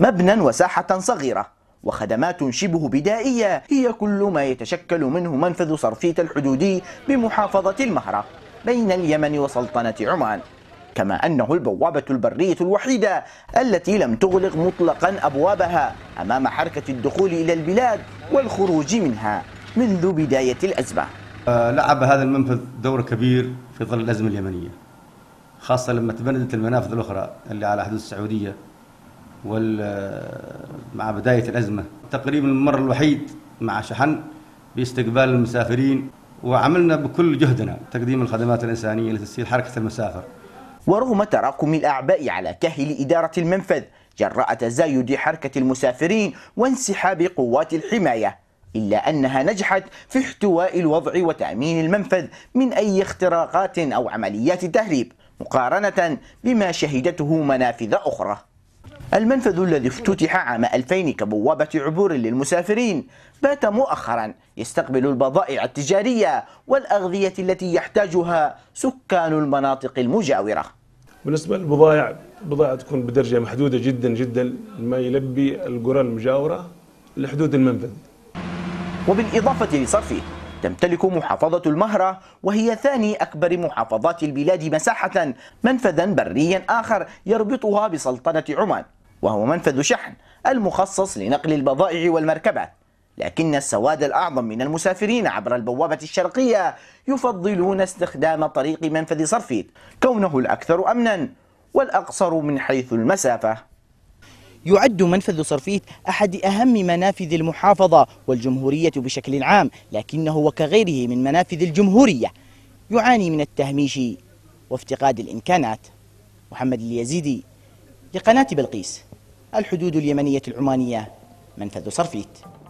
مبنى وساحة صغيرة وخدمات شبه بدائية هي كل ما يتشكل منه منفذ صرفيت الحدودي بمحافظة المهرة بين اليمن وسلطنة عمان كما أنه البوابة البرية الوحيدة التي لم تغلق مطلقا أبوابها أمام حركة الدخول إلى البلاد والخروج منها منذ بداية الأزمة آه، لعب هذا المنفذ دور كبير في ظل الأزمة اليمنية خاصة لما تبندت المنافذ الأخرى اللي على حدود السعودية وال مع بداية الأزمة تقريبا الممر الوحيد مع شحن باستقبال المسافرين وعملنا بكل جهدنا تقديم الخدمات الإنسانية لتسهيل حركة المسافر ورغم تراكم الأعباء على كاهل إدارة المنفذ جراء تزايد حركة المسافرين وانسحاب قوات الحماية إلا أنها نجحت في احتواء الوضع وتأمين المنفذ من أي اختراقات أو عمليات تهريب مقارنة بما شهدته منافذ أخرى المنفذ الذي افتتح عام 2000 كبوابة عبور للمسافرين بات مؤخرا يستقبل البضائع التجارية والأغذية التي يحتاجها سكان المناطق المجاورة بالنسبة للبضائع بضائع تكون بدرجة محدودة جدا جدا ما يلبي القرى المجاورة لحدود المنفذ وبالإضافة لصرفه تمتلك محافظة المهرة وهي ثاني أكبر محافظات البلاد مساحة منفذا بريا آخر يربطها بسلطنة عمان وهو منفذ شحن المخصص لنقل البضائع والمركبات لكن السواد الأعظم من المسافرين عبر البوابة الشرقية يفضلون استخدام طريق منفذ صرفيت كونه الأكثر أمنا والأقصر من حيث المسافة يعد منفذ صرفيت أحد أهم منافذ المحافظة والجمهورية بشكل عام لكنه وكغيره من منافذ الجمهورية يعاني من التهميش وافتقاد الإمكانات محمد اليزيدي لقناة بلقيس الحدود اليمنية العمانية منفذ صرفيت